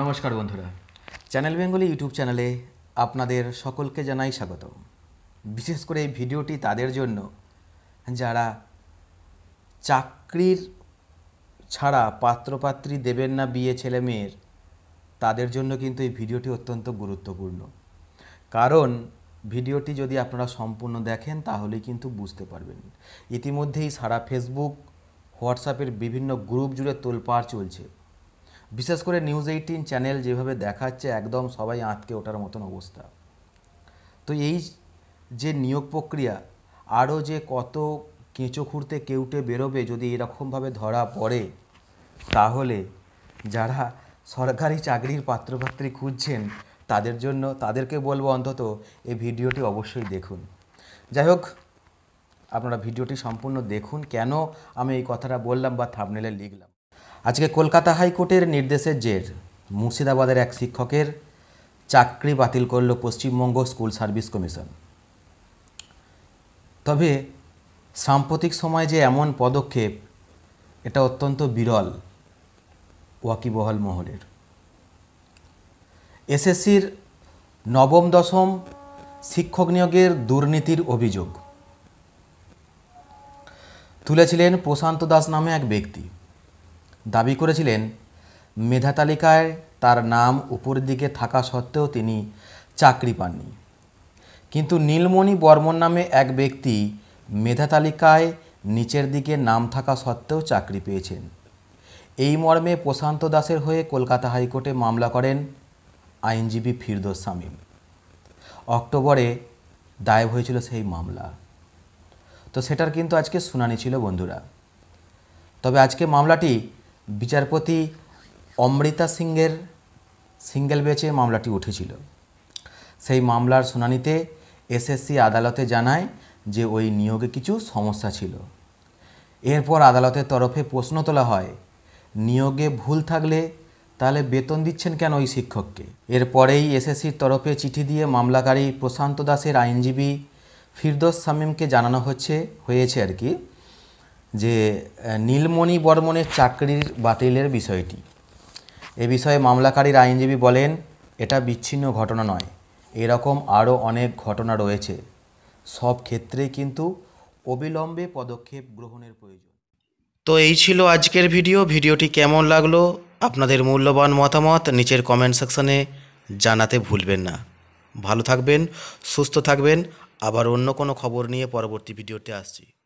নমস্কার বন্ধুরা channel Bengali YouTube চ্যানেলে আপনাদের সকলকে জানাই স্বাগত বিশেষ করে এই ভিডিওটি তাদের জন্য যারা চাকরির ছাড়া পাত্রপাত্রী দেবেন না বিয়ে ছেলে মেয়ের তাদের জন্য কিন্তু এই ভিডিওটি অত্যন্ত গুরুত্বপূর্ণ কারণ ভিডিওটি যদি আপনারা সম্পূর্ণ দেখেন তাহলে কিন্তু বুঝতে পারবেন ইতিমধ্যেই সারা ফেসবুক হোয়াটসঅ্যাপের বিভিন্ন গ্রুপ জুড়ে তোলপাড় চলছে বিশেষ করে নিউজ এইটিন চ্যানেল যেভাবে দেখাচ্ছে একদম সবাই আঁতকে ওঠার মতন অবস্থা তো এই যে নিয়োগ প্রক্রিয়া আরও যে কত কেঁচো খুঁড়তে কেউটে বেরোবে যদি এরকমভাবে ধরা পড়ে তাহলে যারা সরকারি চাকরির পাত্রপাত্রী খুঁজছেন তাদের জন্য তাদেরকে বলবো অন্তত এই ভিডিওটি অবশ্যই দেখুন যাই হোক আপনারা ভিডিওটি সম্পূর্ণ দেখুন কেন আমি এই কথাটা বললাম বা থামনেলে লিখলাম আজকে কলকাতা হাইকোর্টের নির্দেশের জের মুর্শিদাবাদের এক শিক্ষকের চাকরি বাতিল করল পশ্চিমবঙ্গ স্কুল সার্ভিস কমিশন তবে সাম্প্রতিক সময়ে যে এমন পদক্ষেপ এটা অত্যন্ত বিরল ওয়াকিবহল মহলের এসএসসির নবম দশম শিক্ষক নিয়োগের দুর্নীতির অভিযোগ তুলেছিলেন প্রশান্ত দাস নামে এক ব্যক্তি দাবি করেছিলেন মেধা তালিকায় তার নাম উপরের দিকে থাকা সত্ত্বেও তিনি চাকরি পাননি কিন্তু নীলমণি বর্মন নামে এক ব্যক্তি মেধা তালিকায় নিচের দিকে নাম থাকা সত্ত্বেও চাকরি পেয়েছেন এই মর্মে প্রশান্ত দাসের হয়ে কলকাতা হাইকোর্টে মামলা করেন আইনজীবী ফিরদোস শামীম অক্টোবরে দায়ব হয়েছিল সেই মামলা তো সেটার কিন্তু আজকে শুনানি ছিল বন্ধুরা তবে আজকে মামলাটি বিচারপতি অমৃতা সিংয়ের সিঙ্গেল বেচে মামলাটি উঠেছিল সেই মামলার শুনানিতে এসএসসি আদালতে জানায় যে ওই নিয়োগে কিছু সমস্যা ছিল এরপর আদালতের তরফে প্রশ্ন তোলা হয় নিয়োগে ভুল থাকলে তাহলে বেতন দিচ্ছেন কেন ওই শিক্ষককে এরপরেই এসএসসির তরফে চিঠি দিয়ে মামলাকারী প্রশান্ত দাসের আইনজীবী ফিরদোস শামীমকে জানানো হচ্ছে হয়েছে আর কি যে নীলমণি বর্মনের চাকরির বাতিলের বিষয়টি এ বিষয়ে মামলাকারীর আইনজীবী বলেন এটা বিচ্ছিন্ন ঘটনা নয় এরকম আরও অনেক ঘটনা রয়েছে সব ক্ষেত্রেই কিন্তু অবিলম্বে পদক্ষেপ গ্রহণের প্রয়োজন তো এই ছিল আজকের ভিডিও ভিডিওটি কেমন লাগলো আপনাদের মূল্যবান মতামত নিচের কমেন্ট সেকশানে জানাতে ভুলবেন না ভালো থাকবেন সুস্থ থাকবেন আবার অন্য কোনো খবর নিয়ে পরবর্তী ভিডিওতে আসছি